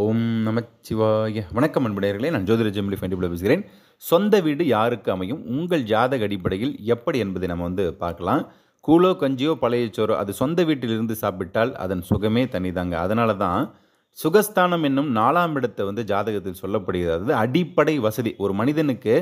ஓம் நமச்சிவாய வணக்கம் அன்புடையர்களே நான் ஜோதிர ஜெமிலி ஃபைண்டிபிள் பேசுகிறேன் சொந்த வீடு யாருக்கு அமையும் உங்கள் ஜாதக அடிப்படையில் எப்படி என்பதை நம்ம வந்து பார்க்கலாம் கூழோ கஞ்சியோ பழைய சோறோ அது சொந்த வீட்டிலிருந்து சாப்பிட்டால் அதன் சுகமே தனிதாங்க அதனால தான் சுகஸ்தானம் என்னும் நாலாம் இடத்தை வந்து ஜாதகத்தில் சொல்லப்படுகிறது அடிப்படை வசதி ஒரு மனிதனுக்கு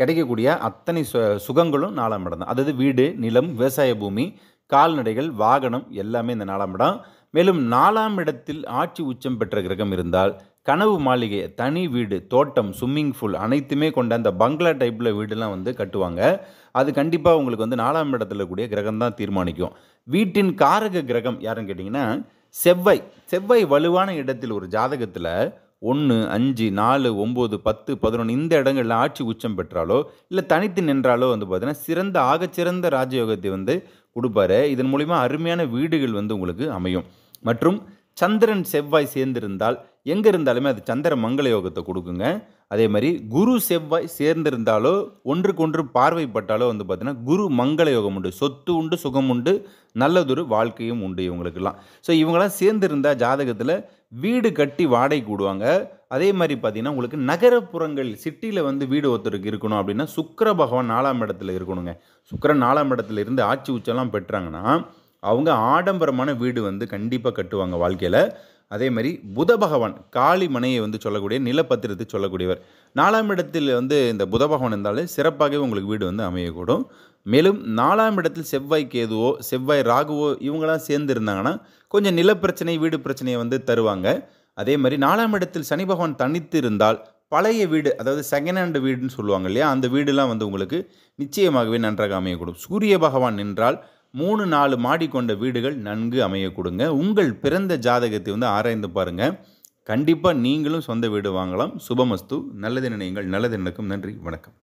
கிடைக்கக்கூடிய அத்தனை சு சுகங்களும் நாலாம் இடம் தான் அதாவது வீடு நிலம் விவசாய பூமி கால்நடைகள் வாகனம் எல்லாமே இந்த நாலாம் இடம் மேலும் நாலாம் இடத்தில் ஆட்சி உச்சம் பெற்ற கிரகம் இருந்தால் கனவு மாளிகை தனி வீடு தோட்டம் ஸ்விம்மிங் ஃபூல் அனைத்துமே கொண்ட அந்த பங்களா டைப்பில் வீடெல்லாம் வந்து கட்டுவாங்க அது கண்டிப்பாக உங்களுக்கு வந்து நாலாம் இடத்துல கூடிய கிரகம் தான் தீர்மானிக்கும் வீட்டின் காரக கிரகம் யாருன்னு கேட்டிங்கன்னா செவ்வாய் செவ்வாய் வலுவான இடத்தில் ஒரு ஜாதகத்தில் ஒன்று அஞ்சு நாலு ஒம்பது பத்து பதினொன்று இந்த இடங்களில் ஆட்சி உச்சம் பெற்றாலோ இல்லை தனித்து நின்றாலோ வந்து பார்த்திங்கன்னா சிறந்த ஆகச்சிறந்த ராஜயோகத்தை வந்து கொடுப்பாரு இதன் மூலிமா அருமையான வீடுகள் வந்து உங்களுக்கு அமையும் மற்றும் சந்திரன் செவ்வாய் சேர்ந்திருந்தால் எங்கே இருந்தாலுமே அது சந்திர மங்கள யோகத்தை கொடுக்குங்க அதே மாதிரி குரு செவ்வாய் சேர்ந்திருந்தாலோ ஒன்றுக்கொன்று பார்வைப்பட்டாலோ வந்து பார்த்தீங்கன்னா குரு மங்கள யோகம் உண்டு சொத்து உண்டு சுகம் உண்டு நல்லதொரு வாழ்க்கையும் உண்டு இவங்களுக்கெல்லாம் ஸோ இவங்களாம் சேர்ந்திருந்தால் ஜாதகத்தில் வீடு கட்டி வாடகை கூடுவாங்க அதே மாதிரி பார்த்தீங்கன்னா உங்களுக்கு நகரப்புறங்கள் சிட்டியில் வந்து வீடு ஒருத்தருக்கு இருக்கணும் அப்படின்னா சுக்கர பகவான் நாலாம் இடத்துல இருக்கணுங்க சுக்கரன் நாலாம் இடத்துல இருந்து ஆட்சி உச்சலாம் பெற்றாங்கன்னா அவங்க ஆடம்பரமான வீடு வந்து கண்டிப்பாக கட்டுவாங்க வாழ்க்கையில் அதே மாதிரி புத பகவான் காளி மனையை வந்து சொல்லக்கூடிய நிலப்பத்திரத்தை சொல்லக்கூடியவர் நாலாம் இடத்தில் வந்து இந்த புத பகவான் இருந்தாலே சிறப்பாகவே உங்களுக்கு வீடு வந்து அமையக்கூடும் மேலும் நாலாம் இடத்தில் செவ்வாய் கேதுவோ செவ்வாய் ராகுவோ இவங்களாம் சேர்ந்து இருந்தாங்கன்னா கொஞ்சம் நிலப்பிரச்சனை வீடு பிரச்சனையை வந்து தருவாங்க அதே மாதிரி நாலாம் இடத்தில் சனி பகவான் தனித்து இருந்தால் பழைய வீடு அதாவது செகண்ட் ஹேண்டு வீடுன்னு சொல்லுவாங்க இல்லையா அந்த வீடுலாம் வந்து உங்களுக்கு நிச்சயமாகவே நன்றாக அமையக்கூடும் சூரிய பகவான் நின்றால் மூணு நாலு மாடி கொண்ட வீடுகள் நன்கு அமைய கொடுங்க உங்கள் பிறந்த ஜாதகத்தை வந்து ஆராய்ந்து பாருங்க கண்டிப்பாக நீங்களும் சொந்த வீடு வாங்கலாம் சுபமஸ்து நல்லது நினைங்கள் நல்லது நடக்கும் நன்றி வணக்கம்